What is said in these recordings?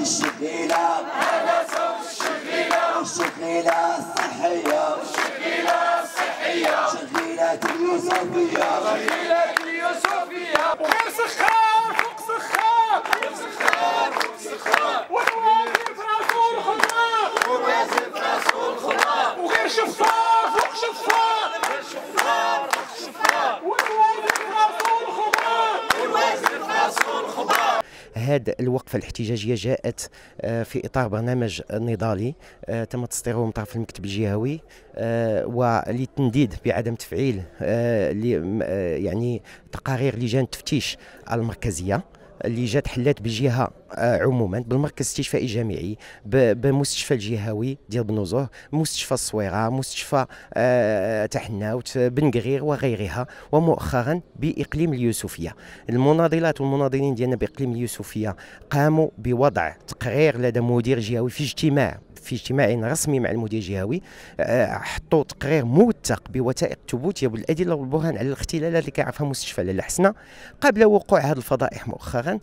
الشغيلة أنا صوت الشغيلة الشغيلة الصحية هذه الوقفة الاحتجاجية جاءت آه، في إطار برنامج نضالي آه، تم تصديره من طرف المكتب الجهوي آه، وللتنديد بعدم تفعيل يعني تقارير لجان التفتيش المركزية اللي جات حلات بجهه آه، عموما بالمركز الاستشفائي الجامعي بمستشفى الجهوي ديال بنوزوه مستشفى الصويره مستشفى آه، تحناوت بنقرير وغيرها ومؤخرا باقليم اليوسفيه المناضلات والمناضلين ديالنا باقليم اليوسفيه قاموا بوضع تقرير لدى مدير جهوي في اجتماع في اجتماع رسمي مع المدير الجهوي آه، حطوا تقرير موثق بوثائق ثبوتية بالادله والبرهان على الاختلالات اللي كيعرفها مستشفى لاله حسنا قبل وقوع هذه الفضائح مؤخرا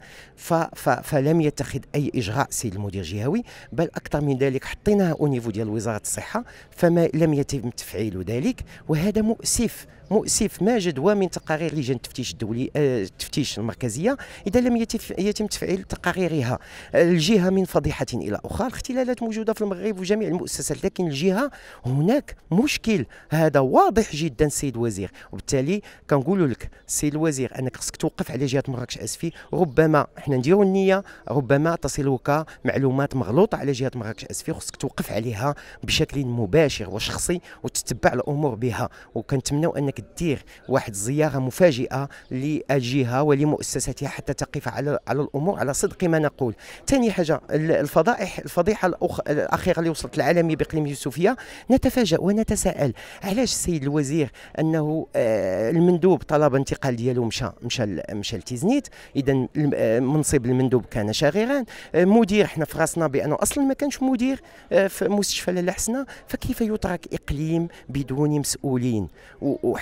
فلم يتخذ اي اجراء سيد المدير الجهوي بل اكثر من ذلك حطيناها اونيفو ديال وزاره الصحه فما لم يتم تفعيل ذلك وهذا مؤسف مؤسف ماجد ومن تقارير لجان التفتيش الدولي آه، التفتيش المركزيه اذا لم يتم تفعيل تقاريرها آه، الجهه من فضيحه الى اخرى الاختلالات موجوده في المغرب وجميع المؤسسات لكن الجهه هناك مشكل هذا واضح جدا السيد الوزير وبالتالي كنقول لك السيد الوزير انك خصك توقف على جهه مراكش اسفي ربما حنا نديروا النيه ربما تصلك معلومات مغلوطه على جهه مراكش اسفي خصك توقف عليها بشكل مباشر وشخصي وتتبع الامور بها وكنتمناو انك كذلك تدير واحد زياره مفاجئه للجهه ولمؤسستها حتى تقف على على الامور على صدق ما نقول ثاني حاجه الفضائح الفضيحه الأخ... الاخيره اللي وصلت العالمي باقليم يوسفيه نتفاجا ونتساءل علاش السيد الوزير انه آه، المندوب طلب انتقال ديالو مشى مشى مشى لتيزنيت اذا آه، منصب المندوب كان شاغرا آه، مدير حنا في راسنا بانه اصلا ما كانش مدير في مستشفى لالا حسنه فكيف يترك اقليم بدون مسؤولين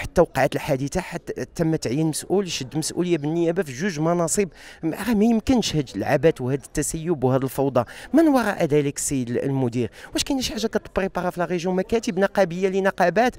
وحتى وقعت الحادثه حتى تم تعيين مسؤول شد مسؤوليه بالنيابه في جوج مناصب ما يمكنش هاد العبث وهذا التسيب وهذه الفوضى من وراء ذلك السيد المدير واش كاين شي حاجه كتبريبارا في لا ريجون مكاتب نقابيه لنقابات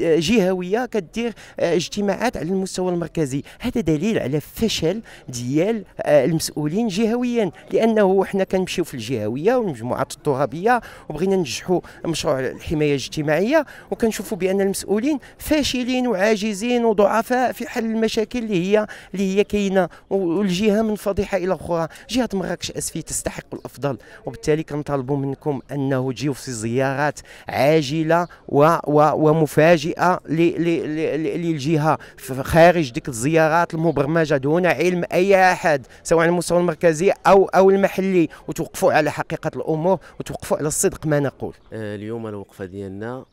جهويه كدير آه، اجتماعات على المستوى المركزي هذا دليل على فشل ديال آه، المسؤولين جهويا لانه حنا كنمشيو في الجهويه والمجموعات الترابيه وبغينا ننجحوا مشروع الحمايه الاجتماعيه وكنشوفوا بان المسؤولين فاشلين وعاجزين وضعفاء في حل المشاكل اللي هي اللي هي كاينه والجهه من فضيحه الى اخرى جهه مراكش اسفي تستحق الافضل وبالتالي كنطالبوا منكم انه تجيو في زيارات عاجله و و ومفاجئه للجهه خارج ديك الزيارات المبرمجه دون علم اي احد سواء على المستوى المركزي او او المحلي وتوقفوا على حقيقه الامور وتوقفوا على الصدق ما نقول آه، اليوم الوقفه ديالنا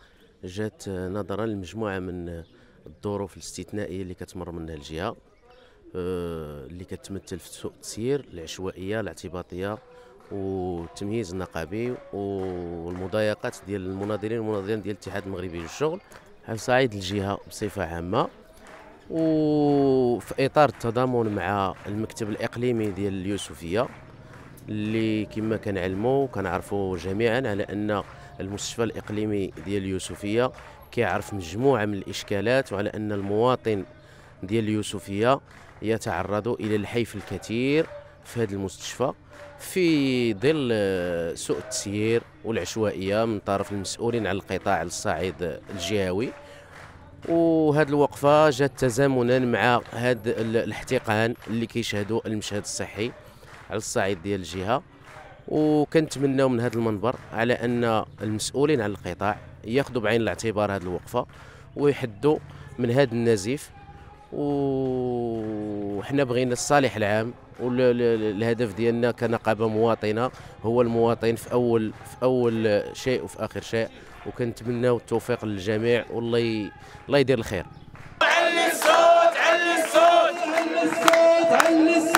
جات نظرا لمجموعه من الظروف الاستثنائيه اللي كتمر منها الجهه آه، اللي كتمثل في سوء التسيير العشوائيه الاعتباطيه والتمييز النقابي والمضايقات ديال المناضلين والمناضلين ديال الاتحاد المغربي للشغل على صعيد الجهه بصفه عامه وفي اطار التضامن مع المكتب الاقليمي ديال اليوسفيه اللي كما كنعلموا وكنعرفوا جميعا على ان المستشفى الاقليمي ديال اليوسفيه كيعرف مجموعه من الاشكالات وعلى ان المواطن ديال اليوسفيه يتعرض الى الحيف الكثير في هذا المستشفى في ظل سوء التسيير والعشوائيه من طرف المسؤولين على القطاع على الصعيد الجهوي وهذه الوقفه جات تزامنا مع هذا الاحتقان اللي كيشهدوا المشهد الصحي على الصعيد ديال الجهه وكنتمناو من هذا المنبر على ان المسؤولين على القطاع ياخذوا بعين الاعتبار هذه الوقفه ويحدوا من هذا النزيف وحنا بغينا الصالح العام والهدف ديالنا كنقابه مواطنه هو المواطن في اول في اول شيء وفي اخر شيء وكنتمناو التوفيق للجميع والله الله يدير الخير علي الصوت علي الصوت علي الصوت علي الصوت